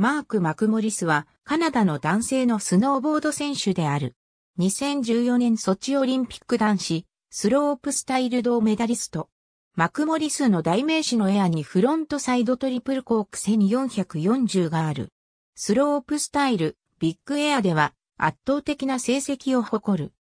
マーク・マクモリスはカナダの男性のスノーボード選手である。2014年ソチオリンピック男子スロープスタイル銅メダリスト。マクモリスの代名詞のエアにフロントサイドトリプルコーク1440がある。スロープスタイルビッグエアでは圧倒的な成績を誇る。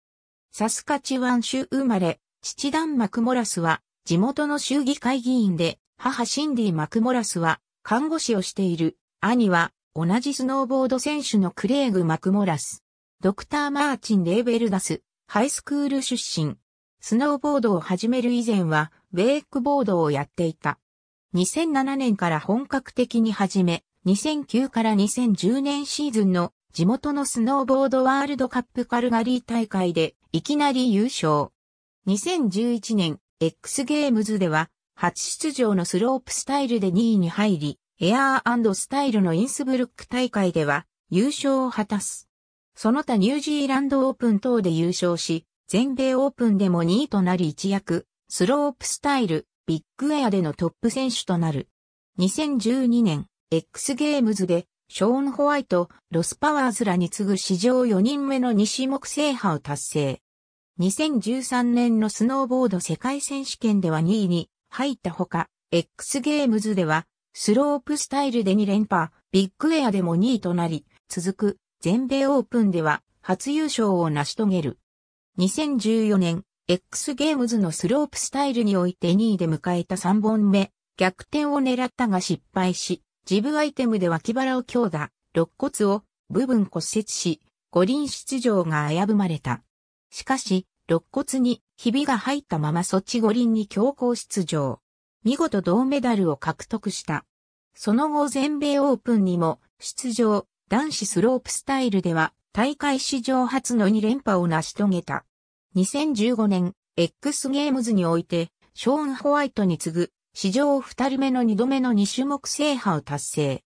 サスカチワン州生まれ、父ダン・マクモラスは地元の州議会議員で、母シンディ・マクモラスは看護師をしている。兄は同じスノーボード選手のクレイグ・マクモラス。ドクター・マーチン・レーベルダス、ハイスクール出身。スノーボードを始める以前は、ウェイクボードをやっていた。2007年から本格的に始め、2009から2010年シーズンの地元のスノーボードワールドカップカルガリー大会でいきなり優勝。2011年 X ゲームズでは初出場のスロープスタイルで2位に入り、エアースタイルのインスブルック大会では優勝を果たす。その他ニュージーランドオープン等で優勝し、全米オープンでも2位となり一躍、スロープスタイル、ビッグエアでのトップ選手となる。2012年、X ゲームズで、ショーン・ホワイト、ロス・パワーズらに次ぐ史上4人目の2種目制覇を達成。2013年のスノーボード世界選手権では2位に入ったほか、X ゲームズではスロープスタイルで2連覇、ビッグエアでも2位となり、続く全米オープンでは初優勝を成し遂げる。2014年、X ゲームズのスロープスタイルにおいて2位で迎えた3本目、逆転を狙ったが失敗し、ジブアイテムで脇腹を強打、肋骨を部分骨折し、五輪出場が危ぶまれた。しかし、肋骨にひびが入ったままそっち五輪に強行出場。見事銅メダルを獲得した。その後全米オープンにも出場、男子スロープスタイルでは大会史上初の2連覇を成し遂げた。2015年、X ゲームズにおいて、ショーン・ホワイトに次ぐ、史上2人目の2度目の2種目制覇を達成。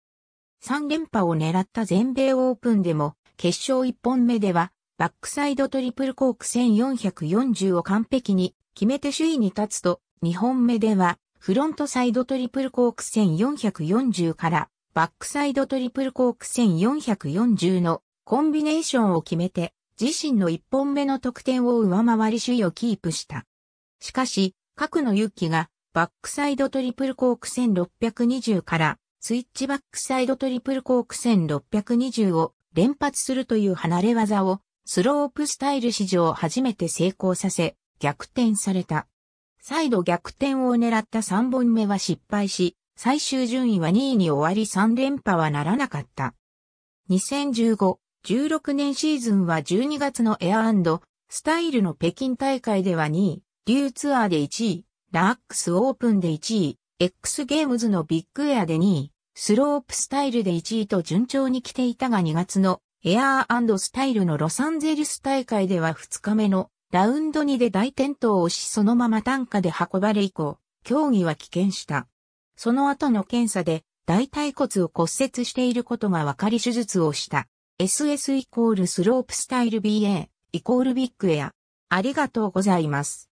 3連覇を狙った全米オープンでも、決勝1本目では、バックサイドトリプルコーク1440を完璧に決めて首位に立つと、2本目ではフロントサイドトリプルコーク1440からバックサイドトリプルコーク1440のコンビネーションを決めて自身の1本目の得点を上回り首位をキープした。しかし、各のユッキがバックサイドトリプルコーク1620からスイッチバックサイドトリプルコーク1620を連発するという離れ技をスロープスタイル史上初めて成功させ逆転された。再度逆転を狙った3本目は失敗し、最終順位は2位に終わり3連覇はならなかった。2015、16年シーズンは12月のエアスタイルの北京大会では2位、リューツアーで1位、ラックスオープンで1位、X ゲームズのビッグエアで2位、スロープスタイルで1位と順調に来ていたが2月のエアースタイルのロサンゼルス大会では2日目のラウンド2で大転倒をしそのまま担架で運ばれ以降、競技は棄権した。その後の検査で大腿骨を骨折していることが分かり手術をした。SS イコールスロープスタイル BA イコールビッグエア。ありがとうございます。